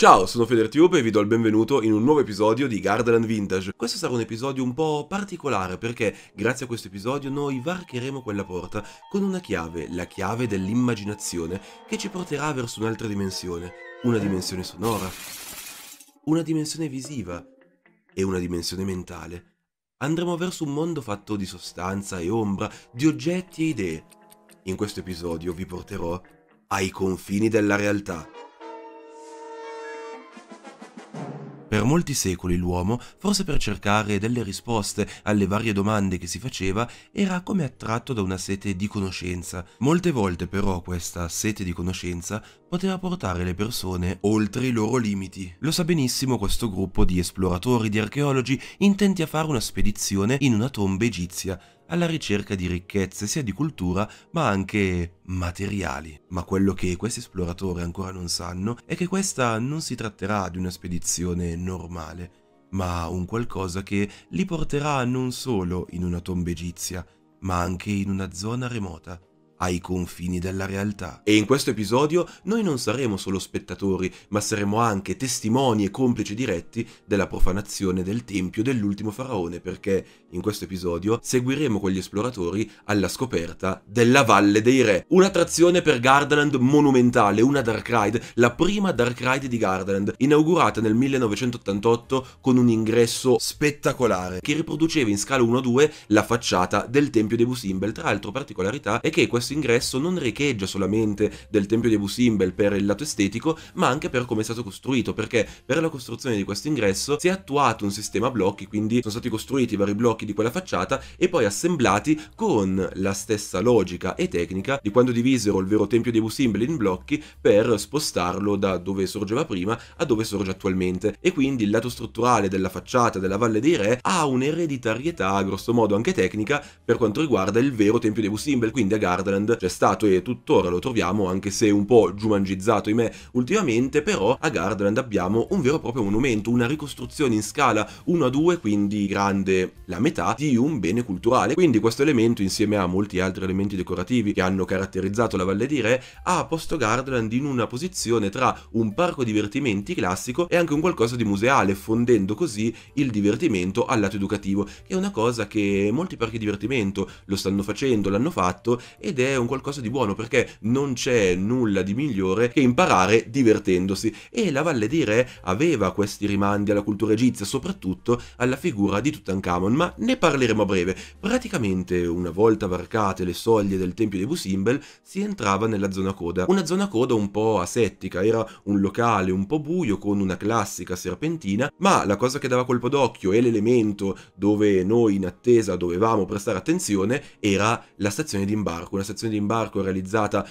Ciao, sono FederTube e vi do il benvenuto in un nuovo episodio di Gardaland Vintage. Questo sarà un episodio un po' particolare perché grazie a questo episodio noi varcheremo quella porta con una chiave, la chiave dell'immaginazione, che ci porterà verso un'altra dimensione, una dimensione sonora, una dimensione visiva e una dimensione mentale. Andremo verso un mondo fatto di sostanza e ombra, di oggetti e idee. In questo episodio vi porterò ai confini della realtà. Per molti secoli l'uomo, forse per cercare delle risposte alle varie domande che si faceva, era come attratto da una sete di conoscenza. Molte volte però questa sete di conoscenza poteva portare le persone oltre i loro limiti. Lo sa benissimo questo gruppo di esploratori, di archeologi, intenti a fare una spedizione in una tomba egizia, alla ricerca di ricchezze sia di cultura ma anche materiali. Ma quello che questi esploratori ancora non sanno è che questa non si tratterà di una spedizione normale, ma un qualcosa che li porterà non solo in una tomba egizia, ma anche in una zona remota, ai confini della realtà. E in questo episodio noi non saremo solo spettatori, ma saremo anche testimoni e complici diretti della profanazione del tempio dell'ultimo faraone, perché in questo episodio seguiremo con gli esploratori alla scoperta della Valle dei Re, un'attrazione per Gardaland monumentale, una Dark Ride, la prima Dark Ride di Gardaland, inaugurata nel 1988 con un ingresso spettacolare che riproduceva in scala 1-2 la facciata del tempio di Busimbel. Tra l'altro particolarità è che questo questo ingresso non riecheggia solamente del tempio di Abu Simbel per il lato estetico, ma anche per come è stato costruito, perché per la costruzione di questo ingresso si è attuato un sistema blocchi, quindi sono stati costruiti vari blocchi di quella facciata e poi assemblati con la stessa logica e tecnica di quando divisero il vero tempio di Abu Simbel in blocchi per spostarlo da dove sorgeva prima a dove sorge attualmente. E quindi il lato strutturale della facciata della Valle dei Re ha un'ereditarietà, grosso modo anche tecnica, per quanto riguarda il vero tempio di Abu Simbel, quindi a Gardaland Island c'è stato e tuttora lo troviamo, anche se un po' giumangizzato, ahimè, ultimamente, però a Gardland abbiamo un vero e proprio monumento, una ricostruzione in scala 1 a 2, quindi grande la metà, di un bene culturale. Quindi questo elemento, insieme a molti altri elementi decorativi che hanno caratterizzato la Valle di Re, ha posto Gardland in una posizione tra un parco divertimenti classico e anche un qualcosa di museale, fondendo così il divertimento al lato educativo, che è una cosa che molti parchi divertimento lo stanno facendo, l'hanno fatto, ed è è un qualcosa di buono perché non c'è nulla di migliore che imparare divertendosi e la Valle dei Re aveva questi rimandi alla cultura egizia, soprattutto alla figura di Tutankhamon, ma ne parleremo a breve. Praticamente una volta varcate le soglie del tempio di Busimbel si entrava nella zona coda, una zona coda un po' asettica, era un locale un po' buio con una classica serpentina, ma la cosa che dava colpo d'occhio e l'elemento dove noi in attesa dovevamo prestare attenzione era la stazione di imbarco, una stazione stazione di imbarco realizzata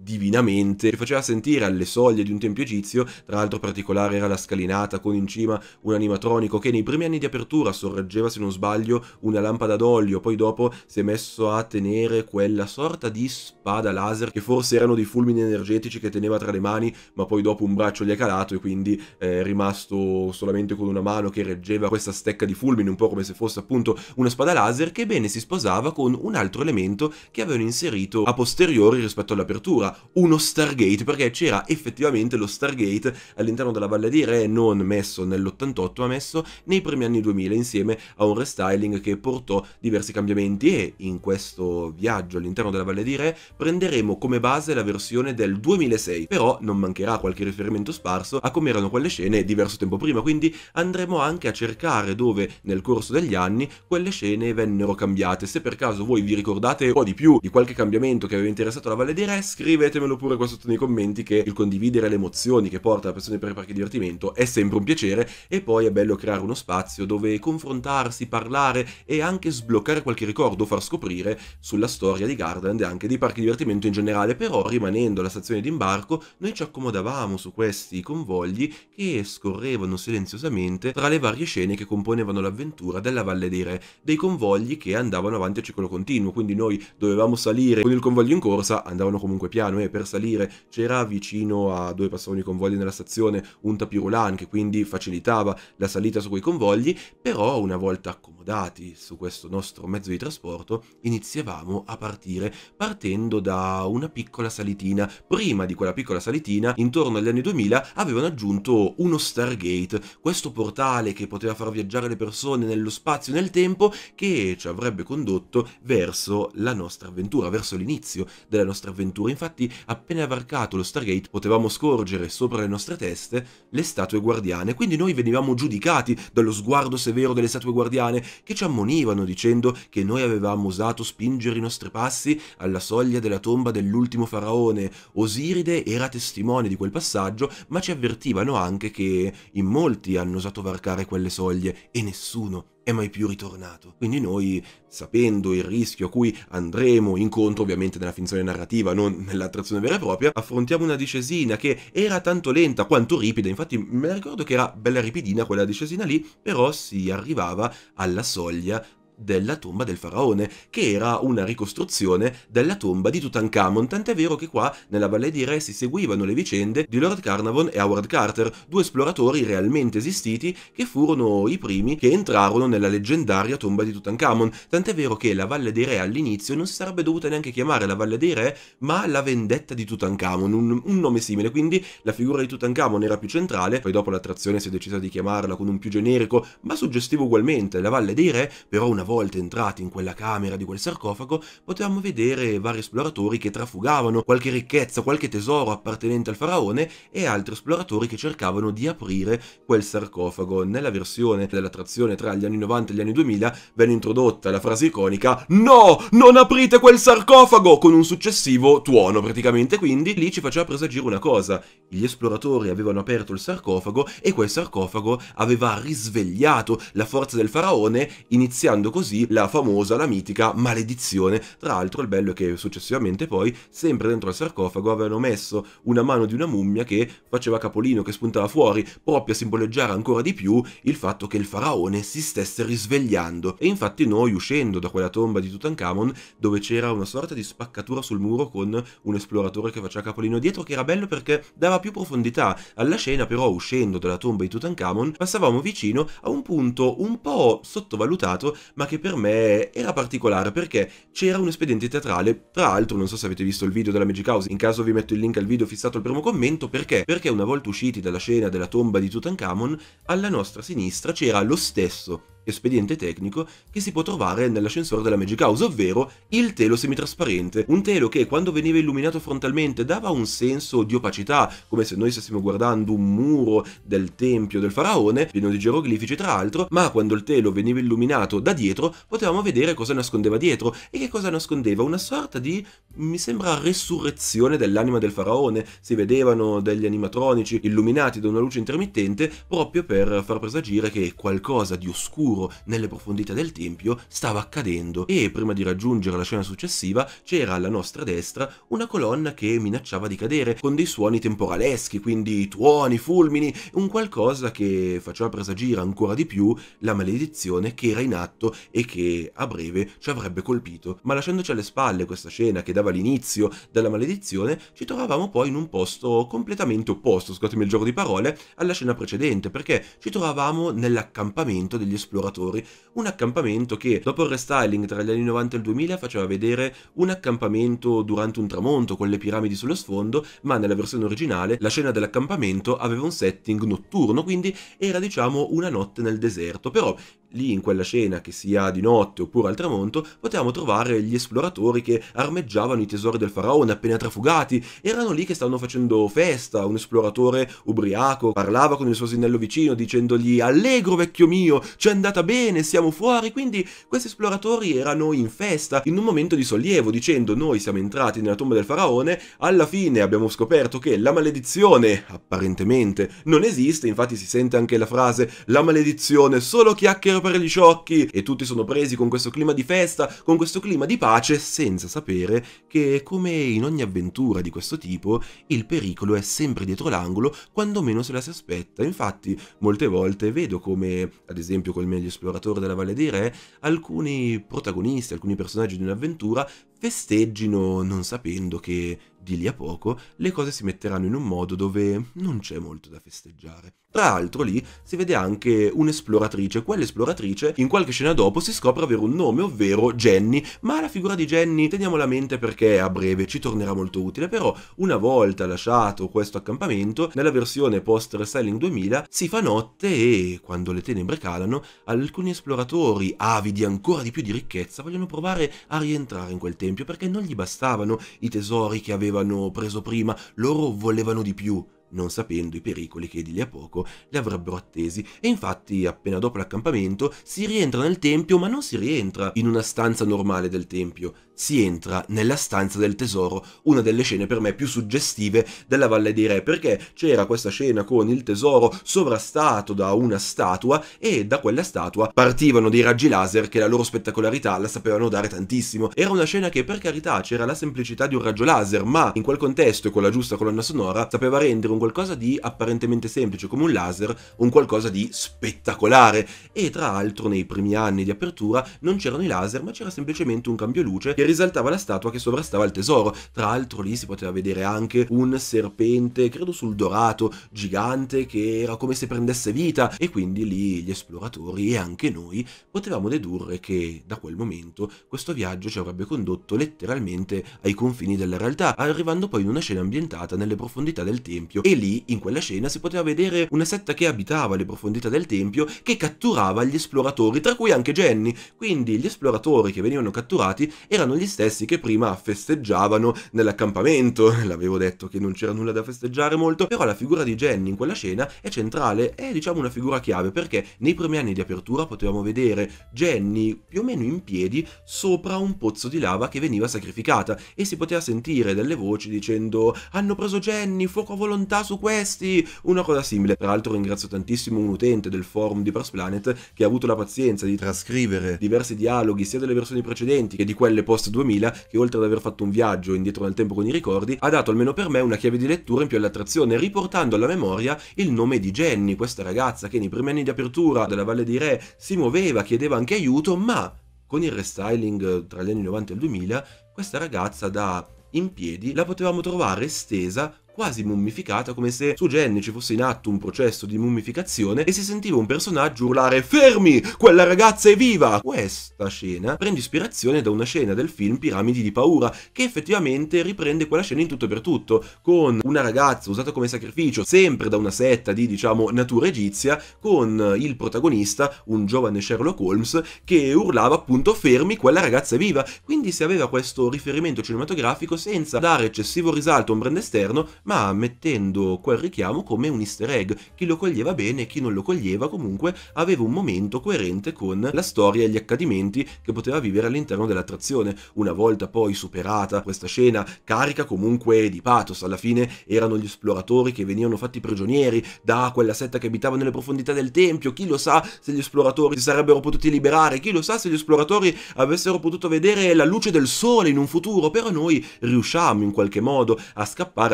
divinamente, faceva sentire alle soglie di un tempio egizio, tra l'altro particolare era la scalinata con in cima un animatronico che nei primi anni di apertura sorreggeva se non sbaglio una lampada d'olio, poi dopo si è messo a tenere quella sorta di spada laser che forse erano dei fulmini energetici che teneva tra le mani, ma poi dopo un braccio gli è calato e quindi eh, è rimasto solamente con una mano che reggeva questa stecca di fulmini, un po' come se fosse appunto una spada laser che bene si sposava con un altro elemento che avevano inserito a posteriori rispetto all'apertura sembrava uno Stargate perché c'era effettivamente lo Stargate all'interno della Valle di Re non messo nell'88 ma messo nei primi anni 2000 insieme a un restyling che portò diversi cambiamenti e in questo viaggio all'interno della Valle di Re prenderemo come base la versione del 2006 però non mancherà qualche riferimento sparso a come erano quelle scene diverso tempo prima quindi andremo anche a cercare dove nel corso degli anni quelle scene vennero cambiate se per caso voi vi ricordate un po' di più di qualche cambiamento che aveva interessato la Valle di Re scrivete scrivetemelo pure qua sotto nei commenti che il condividere le emozioni che porta la passione per i parchi divertimento è sempre un piacere e poi è bello creare uno spazio dove confrontarsi, parlare e anche sbloccare qualche ricordo, far scoprire sulla storia di Garland e anche dei parchi divertimento in generale, però rimanendo alla stazione di imbarco noi ci accomodavamo su questi convogli che scorrevano silenziosamente tra le varie scene che componevano l'avventura della Valle dei Re, dei convogli che andavano avanti a ciclo continuo, quindi noi dovevamo salire con il convoglio in corsa, andavano comunque piano piano e eh, per salire c'era vicino a dove passavano i convogli nella stazione un tapirulan che quindi facilitava la salita su quei convogli, però una volta accomodati su questo nostro mezzo di trasporto iniziavamo a partire partendo da una piccola salitina. Prima di quella piccola salitina, intorno agli anni 2000, avevano aggiunto uno Stargate, questo portale che poteva far viaggiare le persone nello spazio e nel tempo che ci avrebbe condotto verso la nostra avventura, verso l'inizio della nostra avventura. Infatti Infatti, appena varcato lo Stargate potevamo scorgere sopra le nostre teste le statue guardiane, quindi noi venivamo giudicati dallo sguardo severo delle statue guardiane che ci ammonivano dicendo che noi avevamo osato spingere i nostri passi alla soglia della tomba dell'ultimo faraone. Osiride era testimone di quel passaggio, ma ci avvertivano anche che in molti hanno osato varcare quelle soglie e nessuno è mai più ritornato. Quindi noi, sapendo il rischio a cui andremo incontro, ovviamente nella finzione narrativa, non nell'attrazione vera e propria, affrontiamo una discesina che era tanto lenta quanto ripida, infatti me la ricordo che era bella ripidina quella discesina lì, però si arrivava alla soglia della tomba del faraone, che era una ricostruzione della tomba di Tutankhamon, tant'è vero che qua nella Valle dei Re si seguivano le vicende di Lord Carnavon e Howard Carter, due esploratori realmente esistiti che furono i primi che entrarono nella leggendaria tomba di Tutankhamon, tant'è vero che la Valle dei Re all'inizio non si sarebbe dovuta neanche chiamare la Valle dei Re, ma la vendetta di Tutankhamon, un, un nome simile, quindi la figura di Tutankhamon era più centrale, poi dopo l'attrazione si è decisa di chiamarla con un più generico, ma suggestivo ugualmente, la Valle dei Re, però una volte entrati in quella camera di quel sarcofago potevamo vedere vari esploratori che trafugavano qualche ricchezza, qualche tesoro appartenente al faraone e altri esploratori che cercavano di aprire quel sarcofago. Nella versione dell'attrazione tra gli anni 90 e gli anni 2000 venne introdotta la frase iconica No! Non aprite quel sarcofago! con un successivo tuono praticamente, quindi lì ci faceva presagire una cosa. Gli esploratori avevano aperto il sarcofago e quel sarcofago aveva risvegliato la forza del faraone iniziando con così la famosa, la mitica maledizione. Tra l'altro il bello è che successivamente poi, sempre dentro al sarcofago, avevano messo una mano di una mummia che faceva capolino, che spuntava fuori, proprio a simboleggiare ancora di più il fatto che il faraone si stesse risvegliando. E infatti noi, uscendo da quella tomba di Tutankhamon, dove c'era una sorta di spaccatura sul muro con un esploratore che faceva capolino dietro, che era bello perché dava più profondità alla scena, però uscendo dalla tomba di Tutankhamon, passavamo vicino a un punto un po' sottovalutato, ma che per me era particolare perché c'era un espediente teatrale, tra l'altro non so se avete visto il video della Magic House, in caso vi metto il link al video fissato al primo commento, perché? Perché una volta usciti dalla scena della tomba di Tutankhamon, alla nostra sinistra c'era lo stesso espediente tecnico che si può trovare nell'ascensore della Magic House, ovvero il telo semitrasparente, un telo che quando veniva illuminato frontalmente dava un senso di opacità, come se noi stessimo guardando un muro del tempio del faraone, pieno di geroglifici tra l'altro, ma quando il telo veniva illuminato da dietro potevamo vedere cosa nascondeva dietro e che cosa nascondeva, una sorta di, mi sembra, resurrezione dell'anima del faraone, si vedevano degli animatronici illuminati da una luce intermittente proprio per far presagire che qualcosa di oscuro oscuro nelle profondità del tempio stava accadendo e prima di raggiungere la scena successiva c'era alla nostra destra una colonna che minacciava di cadere con dei suoni temporaleschi, quindi tuoni, fulmini, un qualcosa che faceva presagire ancora di più la maledizione che era in atto e che a breve ci avrebbe colpito. Ma lasciandoci alle spalle questa scena che dava l'inizio della maledizione, ci trovavamo poi in un posto completamente opposto, scusatemi il gioco di parole, alla scena precedente, perché ci trovavamo nell'accampamento degli esploratori lavoratori, un accampamento che dopo il restyling tra gli anni 90 e il 2000 faceva vedere un accampamento durante un tramonto con le piramidi sullo sfondo, ma nella versione originale la scena dell'accampamento aveva un setting notturno, quindi era diciamo una notte nel deserto, però lì in quella scena, che sia di notte oppure al tramonto, potevamo trovare gli esploratori che armeggiavano i tesori del faraone appena trafugati, erano lì che stavano facendo festa, un esploratore ubriaco parlava con il suo sinello vicino dicendogli allegro vecchio mio, ci è andata bene, siamo fuori, quindi questi esploratori erano in festa, in un momento di sollievo, dicendo noi siamo entrati nella tomba del faraone, alla fine abbiamo scoperto che la maledizione, apparentemente, non esiste, infatti si sente anche la frase la maledizione, solo chiacchiera dobbiamo fare gli sciocchi e tutti sono presi con questo clima di festa, con questo clima di pace, senza sapere che come in ogni avventura di questo tipo il pericolo è sempre dietro l'angolo quando meno se la si aspetta. Infatti molte volte vedo come, ad esempio col meglio esploratore della Valle dei Re, alcuni protagonisti, alcuni personaggi di un'avventura festeggino non sapendo che di lì a poco le cose si metteranno in un modo dove non c'è molto da festeggiare. Tra l'altro lì si vede anche un'esploratrice, quell'esploratrice in qualche scena dopo si scopre avere un nome, ovvero Jenny, ma la figura di Jenny teniamola a mente perché a breve ci tornerà molto utile, però una volta lasciato questo accampamento, nella versione post Restyling 2000 si fa notte e quando le tenebre calano, alcuni esploratori avidi ancora di più di ricchezza vogliono provare a rientrare in quel tempio perché non gli bastavano i tesori che aveva avevano preso prima, loro volevano di più, non sapendo i pericoli che di lì a poco le avrebbero attesi, e infatti appena dopo l'accampamento si rientra nel tempio ma non si rientra in una stanza normale del tempio, si entra nella stanza del tesoro, una delle scene per me più suggestive della Valle dei Re, perché c'era questa scena con il tesoro sovrastato da una statua e da quella statua partivano dei raggi laser che la loro spettacolarità la sapevano dare tantissimo. Era una scena che per carità c'era la semplicità di un raggio laser, ma in quel contesto e con la giusta colonna sonora sapeva rendere un un qualcosa di apparentemente semplice come un laser, un qualcosa di spettacolare. E tra l'altro nei primi anni di apertura non c'erano i laser, ma c'era semplicemente un cambio luce che risaltava la statua che sovrastava il tesoro. Tra l'altro lì si poteva vedere anche un serpente, credo sul dorato, gigante che era come se prendesse vita e quindi lì gli esploratori e anche noi potevamo dedurre che da quel momento questo viaggio ci avrebbe condotto letteralmente ai confini della realtà, arrivando poi in una scena ambientata nelle profondità del tempio e lì, in quella scena, si poteva vedere una setta che abitava le profondità del tempio che catturava gli esploratori, tra cui anche Jenny. Quindi gli esploratori che venivano catturati erano gli stessi che prima festeggiavano nell'accampamento. L'avevo detto che non c'era nulla da festeggiare molto, però la figura di Jenny in quella scena è centrale, è diciamo una figura chiave perché nei primi anni di apertura potevamo vedere Jenny più o meno in piedi sopra un pozzo di lava che veniva sacrificata e si poteva sentire delle voci dicendo hanno preso Jenny, fuoco a volontà pubblicità su questi, una cosa simile. Tra l'altro ringrazio tantissimo un utente del forum di Press Planet che ha avuto la pazienza di trascrivere diversi dialoghi sia delle versioni precedenti che di quelle post 2000 che oltre ad aver fatto un viaggio indietro nel tempo con i ricordi ha dato almeno per me una chiave di lettura in più all'attrazione riportando alla memoria il nome di Jenny, questa ragazza che nei primi anni di apertura della Valle di Re si muoveva, chiedeva anche aiuto, ma con il restyling eh, tra gli anni 90 e il 2000 questa ragazza da in piedi la potevamo trovare stesa quasi mummificata, come se su Jenny ci fosse in atto un processo di mummificazione e si sentiva un personaggio urlare Fermi! Quella ragazza è viva! Questa scena prende ispirazione da una scena del film Piramidi di paura, che effettivamente riprende quella scena in tutto e per tutto, con una ragazza usata come sacrificio, sempre da una setta di, diciamo, natura egizia, con il protagonista, un giovane Sherlock Holmes, che urlava appunto Fermi! Quella ragazza è viva! Quindi si aveva questo riferimento cinematografico senza dare eccessivo risalto a un brand esterno, ma mettendo quel richiamo come un easter egg. Chi lo coglieva bene e chi non lo coglieva comunque aveva un momento coerente con la storia e gli accadimenti che poteva vivere all'interno dell'attrazione. Una volta poi superata questa scena, carica comunque di pathos, alla fine erano gli esploratori che venivano fatti prigionieri da quella setta che abitava nelle profondità del tempio, chi lo sa se gli esploratori si sarebbero potuti liberare, chi lo sa se gli esploratori avessero potuto vedere la luce del sole in un futuro, però noi riusciamo in qualche modo a scappare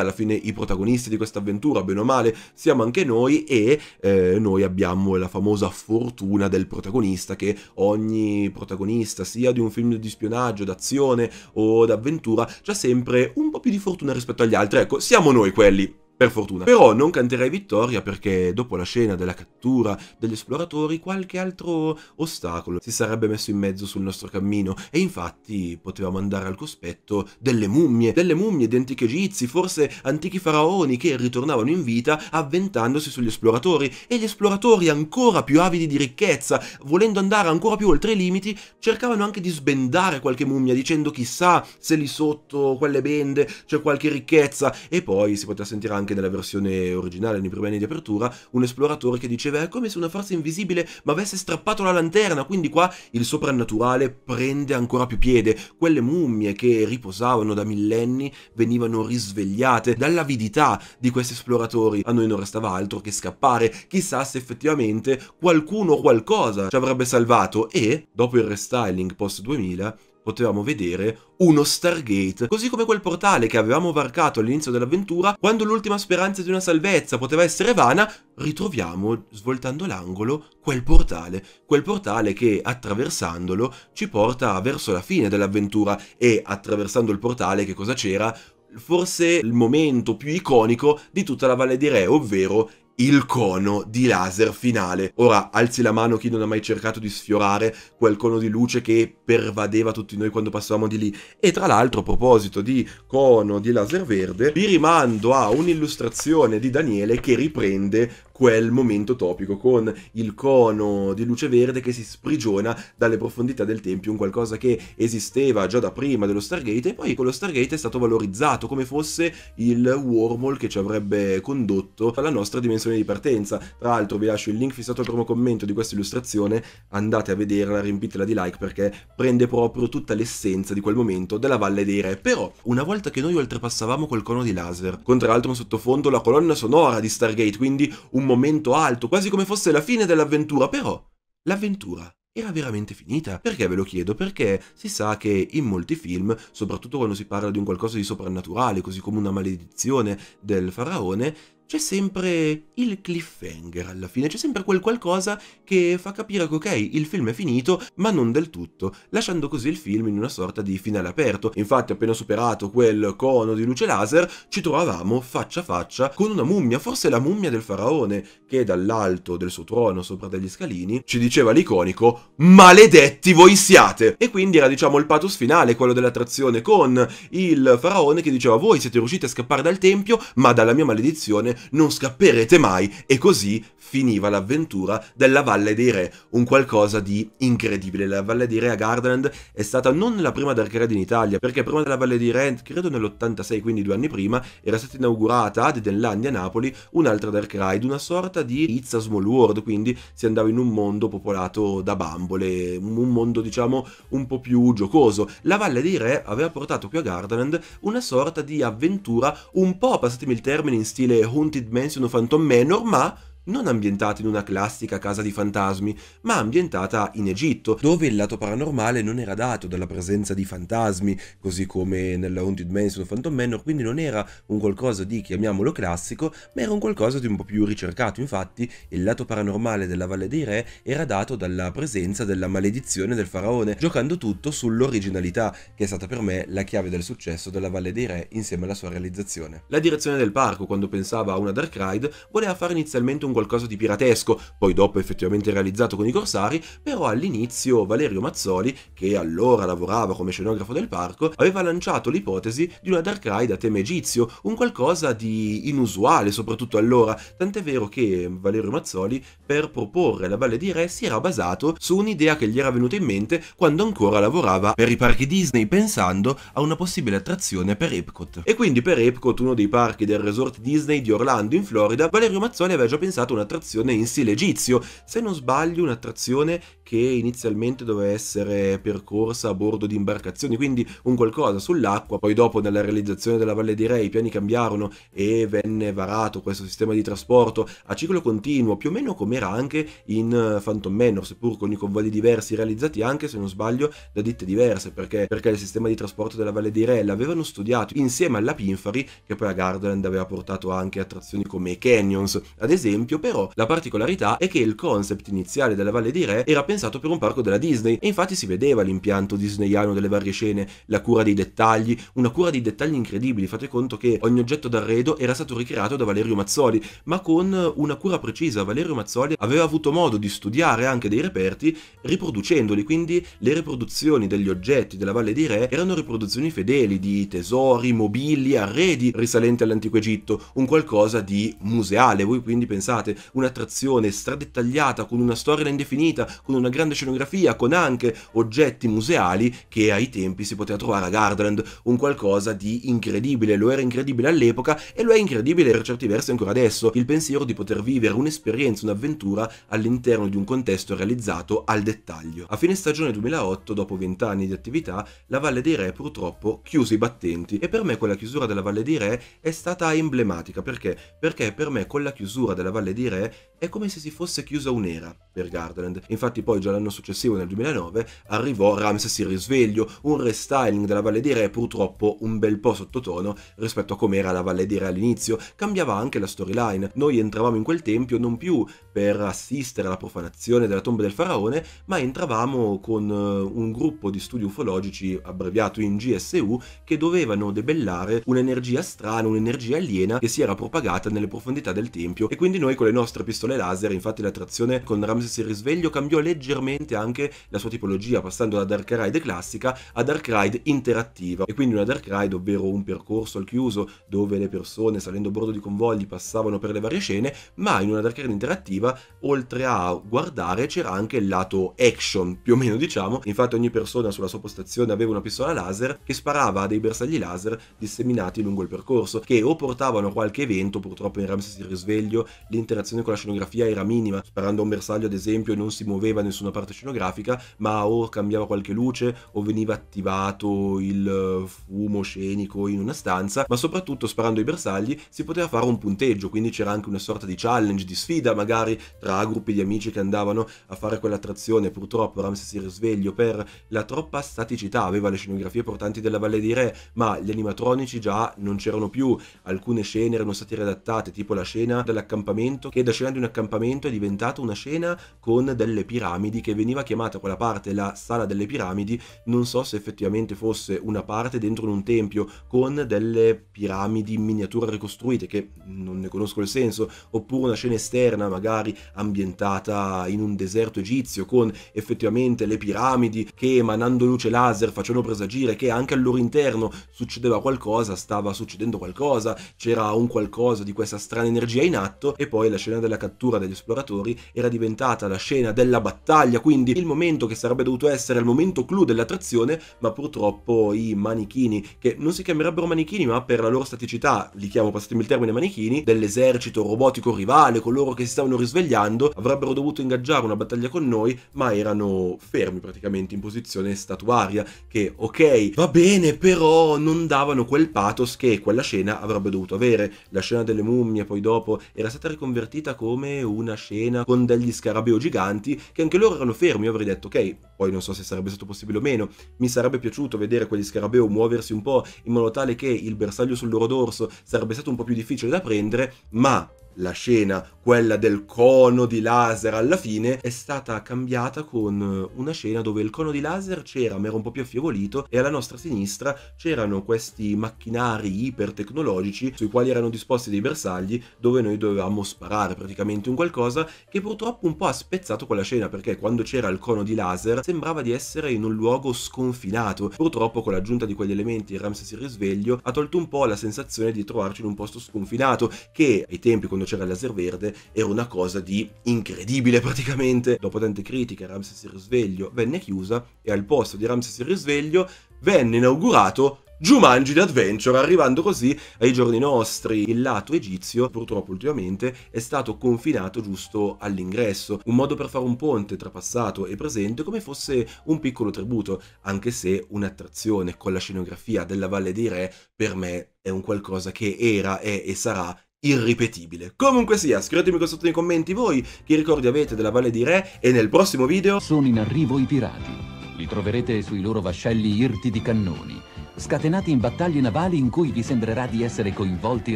alla fine i protagonisti di questa avventura, bene o male, siamo anche noi e eh, noi abbiamo la famosa fortuna del protagonista che ogni protagonista, sia di un film di spionaggio, d'azione o d'avventura, ha sempre un po' più di fortuna rispetto agli altri. Ecco, siamo noi quelli per fortuna. Però non canterei vittoria perché dopo la scena della cattura degli esploratori qualche altro ostacolo si sarebbe messo in mezzo sul nostro cammino e infatti potevamo andare al cospetto delle mummie, delle mummie di antichi egizi, forse antichi faraoni che ritornavano in vita avventandosi sugli esploratori e gli esploratori ancora più avidi di ricchezza, volendo andare ancora più oltre i limiti, cercavano anche di sbendare qualche mummia dicendo chissà se lì sotto quelle bende c'è qualche ricchezza e poi si poteva sentire anche anche nella versione originale, nei primi anni di apertura, un esploratore che diceva è come se una forza invisibile mi avesse strappato la lanterna, quindi qua il soprannaturale prende ancora più piede, quelle mummie che riposavano da millenni venivano risvegliate dall'avidità di questi esploratori, a noi non restava altro che scappare, chissà se effettivamente qualcuno o qualcosa ci avrebbe salvato e, dopo il restyling post 2000, potevamo vedere uno Stargate, così come quel portale che avevamo varcato all'inizio dell'avventura, quando l'ultima speranza di una salvezza poteva essere vana, ritroviamo, svoltando l'angolo, quel portale, quel portale che attraversandolo ci porta verso la fine dell'avventura e attraversando il portale che cosa c'era? Forse il momento più iconico di tutta la Valle di Re, ovvero il cono di laser finale. Ora alzi la mano chi non ha mai cercato di sfiorare quel cono di luce che pervadeva tutti noi quando passavamo di lì. E tra l'altro a proposito di cono di laser verde, vi rimando a un'illustrazione di Daniele che riprende quel momento topico con il cono di luce verde che si sprigiona dalle profondità del tempio, un qualcosa che esisteva già da prima dello Stargate e poi con lo Stargate è stato valorizzato come fosse il wormhole che ci avrebbe condotto alla nostra dimensione illustrazione di partenza. Tra l'altro vi lascio il link fissato al primo commento di questa illustrazione, andate a vederla, riempitela di like perché prende proprio tutta l'essenza di quel momento della Valle dei Re. Però, una volta che noi oltrepassavamo col cono di laser, con tra l'altro un sottofondo la colonna sonora di Stargate, quindi un momento alto, quasi come fosse la fine dell'avventura, però l'avventura era veramente finita? Perché ve lo chiedo? Perché si sa che in molti film, soprattutto quando si parla di un qualcosa di soprannaturale, così come una maledizione del faraone, c'è sempre il cliffhanger alla fine, c'è sempre quel qualcosa che fa capire che ok, il film è finito, ma non del tutto, lasciando così il film in una sorta di finale aperto. Infatti, appena superato quel cono di luce laser, ci trovavamo faccia a faccia con una mummia, forse la mummia del faraone, che dall'alto del suo trono sopra degli scalini ci diceva l'iconico "Maledetti voi siate". E quindi era diciamo il pathos finale, quello dell'attrazione con il faraone che diceva "Voi siete riusciti a scappare dal tempio, ma dalla mia maledizione non scapperete mai, e così finiva l'avventura della Valle dei Re, un qualcosa di incredibile. La Valle dei Re a Gardaland è stata non la prima Dark Ride in Italia, perché prima della Valle dei Re, credo nell'86, quindi due anni prima, era stata inaugurata ad Edenlandia, Napoli, un'altra dark ride, una sorta di It's a Small World, quindi si andava in un mondo popolato da bambole, un mondo diciamo un po' più giocoso. La Valle dei Re aveva portato qui a Gardaland una sorta di avventura un po', passatemi il termine, in stile Hunt Haunted Mansion o Phantom Manor, ma non ambientata in una classica casa di fantasmi, ma ambientata in Egitto, dove il lato paranormale non era dato dalla presenza di fantasmi, così come nella Haunted Mansion o Phantom Manor, quindi non era un qualcosa di, chiamiamolo classico, ma era un qualcosa di un po' più ricercato. Infatti, il lato paranormale della Valle dei Re era dato dalla presenza della maledizione del faraone, giocando tutto sull'originalità, che è stata per me la chiave del successo della Valle dei Re insieme alla sua realizzazione. La direzione del parco, quando pensava a una Dark Ride, voleva fare inizialmente un qualcosa di piratesco, poi dopo effettivamente realizzato con i corsari, però all'inizio Valerio Mazzoli, che allora lavorava come scenografo del parco, aveva lanciato l'ipotesi di una Dark Ride a tema egizio, un qualcosa di inusuale soprattutto allora, tant'è vero che Valerio Mazzoli per proporre la Valle dei Re si era basato su un'idea che gli era venuta in mente quando ancora lavorava per i parchi Disney pensando a una possibile attrazione per Epcot. E quindi per Epcot, uno dei parchi del resort Disney di Orlando in Florida, Valerio Mazzoli aveva già pensato diventata un'attrazione in stile egizio, se non sbaglio un'attrazione che inizialmente doveva essere percorsa a bordo di imbarcazioni, quindi un qualcosa sull'acqua, poi dopo nella realizzazione della Valle di Re i piani cambiarono e venne varato questo sistema di trasporto a ciclo continuo, più o meno come era anche in eh, Phantom Manor, seppur con i convogli diversi realizzati anche se non sbaglio da ditte diverse, perché, perché il sistema di trasporto della Valle di Re l'avevano studiato insieme alla Pinfari che poi a Gardaland aveva portato anche attrazioni come i Canyons, ad esempio specchio, però la particolarità è che il concept iniziale della Valle dei Re era pensato per un parco della Disney e infatti si vedeva l'impianto disneyano delle varie scene, la cura dei dettagli, una cura dei dettagli incredibili, fate conto che ogni oggetto d'arredo era stato ricreato da Valerio Mazzoli, ma con una cura precisa, Valerio Mazzoli aveva avuto modo di studiare anche dei reperti riproducendoli, quindi le riproduzioni degli oggetti della Valle dei Re erano riproduzioni fedeli di tesori, mobili, arredi risalenti all'antico Egitto, un qualcosa di museale, voi quindi pensate dettagliate, un'attrazione stradettagliata con una storia indefinita, con una grande scenografia, con anche oggetti museali che ai tempi si poteva trovare a Gardaland, un qualcosa di incredibile, lo era incredibile all'epoca e lo è incredibile per certi versi ancora adesso, il pensiero di poter vivere un'esperienza, un'avventura all'interno di un contesto realizzato al dettaglio. A fine stagione 2008, dopo vent'anni di attività, la Valle dei Re purtroppo chiuse i battenti e per me quella chiusura della Valle dei Re è stata emblematica, perché? Perché per me con la chiusura della Valle dire è come se si fosse chiusa un'era per Gardaland. Infatti poi già l'anno successivo, nel 2009, arrivò Ramses il risveglio, un restyling della Valle di Re purtroppo un bel po' sottotono rispetto a com'era la Valle di Re all'inizio. Cambiava anche la storyline. Noi entravamo in quel tempio non più per assistere alla profanazione della tomba del faraone, ma entravamo con eh, un gruppo di studi ufologici abbreviato in GSU che dovevano debellare un'energia strana, un'energia aliena che si era propagata nelle profondità del tempio e quindi noi con le nostre pistole fiamme laser, infatti l'attrazione con Ramses il risveglio cambiò leggermente anche la sua tipologia, passando da Dark Ride classica a Dark Ride interattiva, e quindi una Dark Ride, ovvero un percorso al chiuso dove le persone salendo a bordo di convogli passavano per le varie scene, ma in una Dark Ride interattiva, oltre a guardare, c'era anche il lato action, più o meno diciamo, infatti ogni persona sulla sua postazione aveva una pistola laser che sparava a dei bersagli laser disseminati lungo il percorso, che o portavano a qualche evento, purtroppo in Ramses il risveglio, l'interazione con la scenografia scenografia era minima, sparando a un bersaglio ad esempio non si muoveva nessuna parte scenografica, ma o cambiava qualche luce o veniva attivato il eh, fumo scenico in una stanza, ma soprattutto sparando i bersagli si poteva fare un punteggio, quindi c'era anche una sorta di challenge, di sfida magari tra gruppi di amici che andavano a fare quell'attrazione. Purtroppo Ramses si risveglio per la troppa staticità, aveva le scenografie portanti della Valle dei Re, ma gli animatronici già non c'erano più, alcune scene erano state riadattate, tipo la scena dell'accampamento che da scena di una un accampamento è diventata una scena con delle piramidi che veniva chiamata quella parte la sala delle piramidi, non so se effettivamente fosse una parte dentro un tempio con delle piramidi in miniatura ricostruite che non ne conosco il senso, oppure una scena esterna magari ambientata in un deserto egizio con effettivamente le piramidi che emanando luce laser facevano presagire che anche al loro interno succedeva qualcosa, stava succedendo qualcosa, c'era un qualcosa di questa strana energia in atto e poi la scena della cattura cattura degli esploratori era diventata la scena della battaglia, quindi il momento che sarebbe dovuto essere il momento clou dell'attrazione, ma purtroppo i manichini, che non si chiamerebbero manichini, ma per la loro staticità, li chiamo, passatemi il termine, manichini, dell'esercito robotico rivale, coloro che si stavano risvegliando, avrebbero dovuto ingaggiare una battaglia con noi, ma erano fermi praticamente in posizione statuaria, che ok, va bene, però non davano quel pathos che quella scena avrebbe dovuto avere. La scena delle mummie poi dopo era stata riconvertita come come una scena con degli scarabeo giganti che anche loro erano fermi. Io avrei detto, ok, poi non so se sarebbe stato possibile o meno, mi sarebbe piaciuto vedere quegli scarabeo muoversi un po' in modo tale che il bersaglio sul loro dorso sarebbe stato un po' più difficile da prendere, ma la scena, quella del cono di laser alla fine, è stata cambiata con eh, una scena dove il cono di laser c'era, ma era un po' più affievolito, e alla nostra sinistra c'erano questi macchinari ipertecnologici sui quali erano disposti dei bersagli dove noi dovevamo sparare praticamente un qualcosa che purtroppo un po' ha spezzato quella scena perché quando c'era il cono di laser sembrava di essere in un luogo sconfinato. Purtroppo con l'aggiunta di quegli elementi il Ramses il risveglio ha tolto un po' la sensazione di trovarci in un posto sconfinato che ai tempi quando quando c'era verde era una cosa di incredibile praticamente. Dopo tante critiche Ramses il risveglio venne chiusa e al posto di Ramses il risveglio venne inaugurato Jumanji The Adventure, arrivando così ai giorni nostri. Il lato egizio, purtroppo ultimamente, è stato confinato giusto all'ingresso, un modo per fare un ponte tra passato e presente come fosse un piccolo tributo, anche se un'attrazione con la scenografia della Valle dei Re per me è un qualcosa che era, è e sarà irripetibile. Comunque sia, scrivetemi qua sotto nei commenti voi che ricordi avete della Valle di Re e nel prossimo video... Sono in arrivo i pirati. Li troverete sui loro vascelli irti di cannoni, scatenati in battaglie navali in cui vi sembrerà di essere coinvolti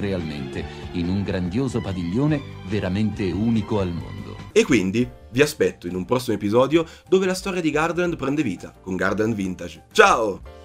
realmente, in un grandioso padiglione veramente unico al mondo. E quindi vi aspetto in un prossimo episodio dove la storia di Garland prende vita con Garland Vintage. Ciao!